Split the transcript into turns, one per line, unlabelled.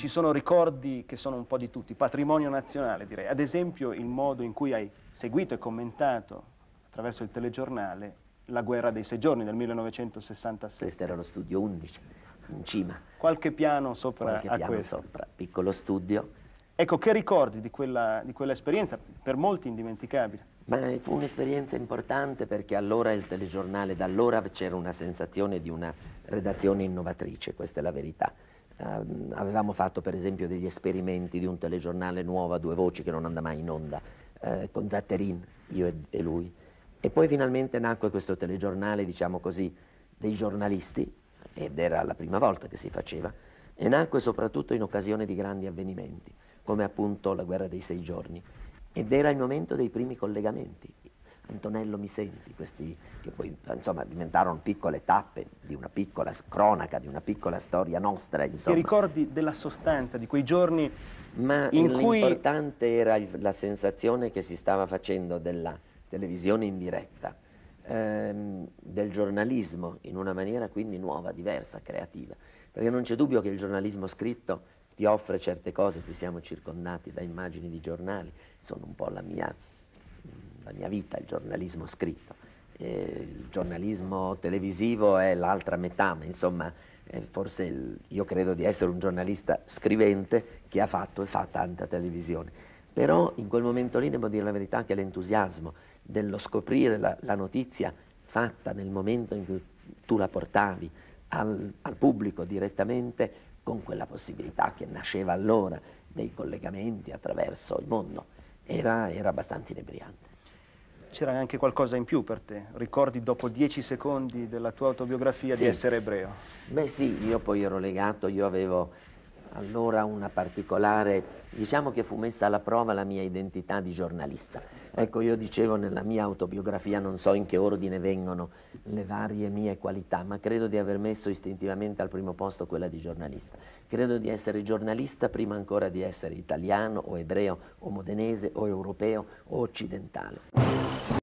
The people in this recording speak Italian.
ci sono ricordi che sono un po' di tutti, patrimonio nazionale direi, ad esempio il modo in cui hai seguito e commentato attraverso il telegiornale la guerra dei sei giorni del 1967. Questo era lo
studio 11, in cima.
Qualche piano sopra Qualche a piano questo. sopra,
piccolo studio.
Ecco, che ricordi di quella, di quella esperienza, per
molti indimenticabile? Ma fu un'esperienza importante perché allora il telegiornale, da allora c'era una sensazione di una redazione innovatrice, questa è la verità ehm, avevamo fatto per esempio degli esperimenti di un telegiornale nuovo a due voci che non andava mai in onda, eh, con Zatterin, io e, e lui. E poi finalmente nacque questo telegiornale, diciamo così, dei giornalisti, ed era la prima volta che si faceva, e nacque soprattutto in occasione di grandi avvenimenti, come appunto la guerra dei sei giorni. Ed era il momento dei primi collegamenti, Antonello mi senti, questi che poi insomma diventarono piccole tappe di una piccola cronaca, di una piccola storia nostra. Insomma. Ti ricordi della sostanza, di quei giorni Ma in cui... l'importante era la sensazione che si stava facendo della televisione in diretta, ehm, del giornalismo in una maniera quindi nuova, diversa, creativa. Perché non c'è dubbio che il giornalismo scritto ti offre certe cose, qui siamo circondati da immagini di giornali, sono un po' la mia la mia vita il giornalismo scritto. Eh, il giornalismo televisivo è l'altra metà, ma insomma eh, forse io credo di essere un giornalista scrivente che ha fatto e fa tanta televisione. Però in quel momento lì devo dire la verità che l'entusiasmo dello scoprire la, la notizia fatta nel momento in cui tu la portavi al, al pubblico direttamente con quella possibilità che nasceva allora dei collegamenti attraverso il mondo, era, era abbastanza inebriante
c'era anche qualcosa in più per te. Ricordi dopo dieci secondi della tua autobiografia sì. di essere
ebreo? Beh sì, io poi ero legato, io avevo allora una particolare... Diciamo che fu messa alla prova la mia identità di giornalista. Ecco, io dicevo nella mia autobiografia, non so in che ordine vengono le varie mie qualità, ma credo di aver messo istintivamente al primo posto quella di giornalista. Credo di essere giornalista prima ancora di essere italiano o ebreo o modenese o europeo o occidentale.